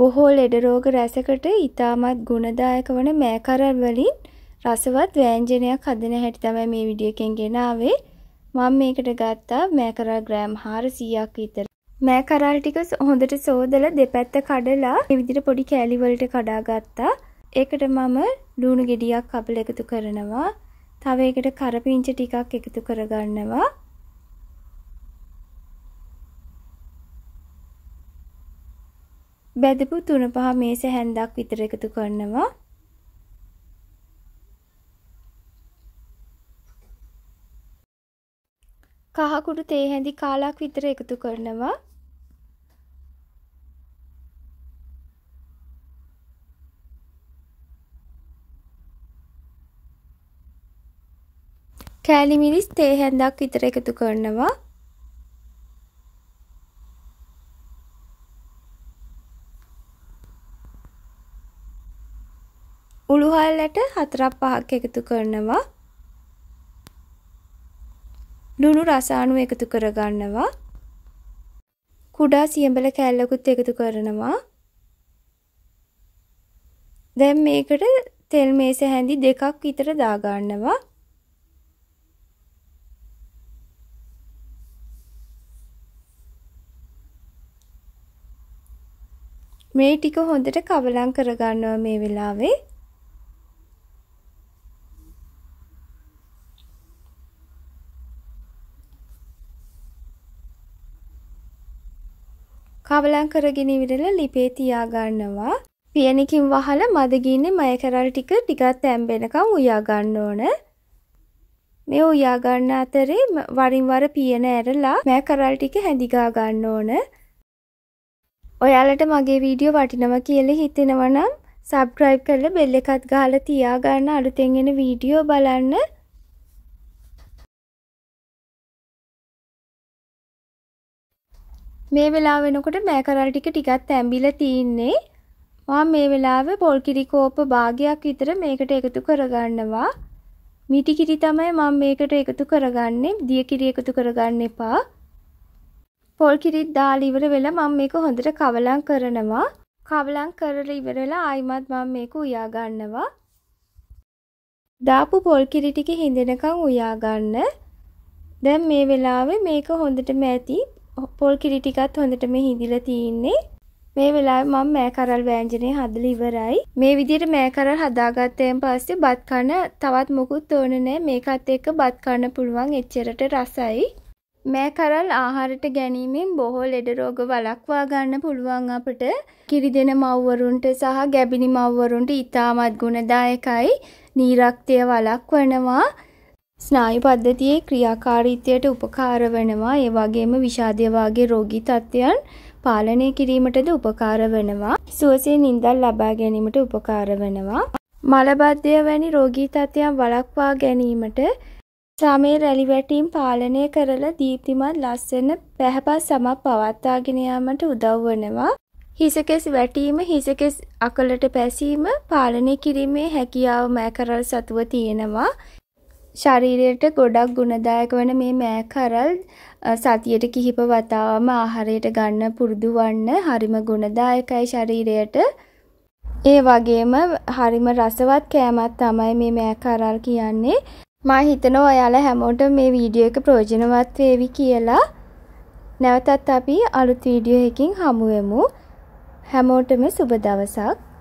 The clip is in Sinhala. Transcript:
බොහෝ ලෙඩ රෝග රැසකට ඉතාමත් ගුණදායක වන මෑකරල් වලින් රසවත් වෑංජනයක් හදන හැටි තමයි මේ විඩියෝ එකෙන් ගෙනාවේ. මම මේකට ගත්තා මෑකරල් ග්‍රෑම් 400ක් විතර. මෑකරල් ටික හොඳට සෝදලා දෙපැත්ත කඩලා මේ විදිහට පොඩි කෑලි වලට කඩා ගත්තා. ඒකට මම ලුණු ගෙඩියක් කපල එකතු කරනවා. තව ඒකට කරපිංච ටිකක් එකතු කරගන්නවා. බැදපු තුන පහ මේස හැන්දක් විතර එකතු කරනවා කහකුඩු තේ හැඳි කාලක් විතර එකතු කරනවා කෑලි මිරිස් තේ හැඳක් විතර එකතු කරනවා උළුහල්ලට හතරක් පහක් එකතු කරනවා. ලුණු රසාණු එකතු කරගන්නවා. කුඩා සියඹල කෑල්ලකුත් එකතු කරනවා. දැන් මේකට තෙල් මේස හැඳි දෙකක් විතර දාගන්නවා. මේ ටික හොඳට කවලම් කරගන්නවා මේ වෙලාවේ. කවලං කරගෙන විරල ලිපේ තියාගන්නවා පියනිකින් වහල මදගින්නේ මයකරල් ටික ටිකත් තැම්බෙනකම් උයාගන්න ඕන මේ උයාගන්න අතරේ වරින්වර පියන ඇරලා මෑ කරල් ටික හැඳිගා ගන්න ඕන ඔයාලට මගේ වීඩියෝ වටිනම කියල හිතෙනවනම් සබ්‍රයිබ් කරල බෙල්ල එකත් ගාල තියාගන්න අලුතෙන්ගෙන වීඩියෝ බලන්න මේ වෙලා වෙනකොට මෑකරල් ටික ටිකත් තැම්බිල තියන්නේ මම මේ වෙලාව පොල් කිරිකෝප භාගයක් විතර මේකට එකතු කරගන්නවා මිටි කිරි තමයි මම මේකට එකතු කරගන්නේ දිය කිරි එකතු කරගන්න එපා පොල් කිරිත් දාලා ඉවර වෙලා මම මේක හොඳට කවලම් කරනවා කවලම් කරලා ඉවර වෙලා ආයිමත් මම මේක උයා ගන්නවා දාපු පොල් කිරි ටික හිඳෙනකන් උයා ගන්න දැන් මේ වෙලාවේ මේක හොඳටම ඇති පොල් කිරිටිකත් හොඳට මේ හිදිල තියන්නේ මේ වෙලා මම මෑකරල් වෑංජනය හදල ඉවරයි මේ විදිට මෑකරල් හදාගත්තයෙන් පස්සේ බත්කන තවත් මොකුත් ඕනනෑ මේකත් එක්ක බත්කන්න පුළුවන් එච්චරට රසයි මෑකරල් ආහාරට ගැනීමෙන් බොහෝ ලෙඩරෝග වලක්වා ගන්න පුළුවන් අපට කිරි දෙෙන මව්වරුන්ට සහ ගැබිනි මව්වරුන්ට ඉතාමත් ගුණදායකයි නීරක්තිය වලක් වනවා ස්නායු පද්ධතියේ ක්‍රියාකාරීත්වයට උපකාර වෙනවා ඒ වගේම විෂාදය වාගේ රෝගී තත්ත්වයන් පාලනය කිරීමටද උපකාර වෙනවා සුවසේ නිින්දල් ලබා ගැනීමට උපකාර වෙනවා මලබද්ධය වැනි රෝගී තත්ත්වයන් වළක්වා ගැනීමට සමේ රැලි වැටීම් පාලනය කරලා දීප්තිමත් ලස්සන පැහැපත් සමක් පවත්වාගෙන යාමට උදව් වෙනවා හිසකෙස් වැටීම හිසකෙස් අකලට පැසීම පාලනය කිරීමේ හැකියාව මෑකරල් සතුව තියෙනවා ශරීරයට ගොඩක් ගුණදායක වන මේ මෑකරල් සතියට කිහිප වතාවම ආහාරයට ගන්න පුරුදු වන්න හරිම ගුණදායකයි ශරීරයට. ඒ වගේම හරිම රසවත් කෑමත් තමයි මේ මෑකරල් කියන්නේ. මා හිතනවා ඔයාලා හැමෝට මේ වීඩියෝ එක ප්‍රයෝජනවත් වේවි කියලා. නැවතත් අපි අලුත් වීඩියෝ එකකින් හමු වෙමු. හැමෝටම සුබ දවසක්.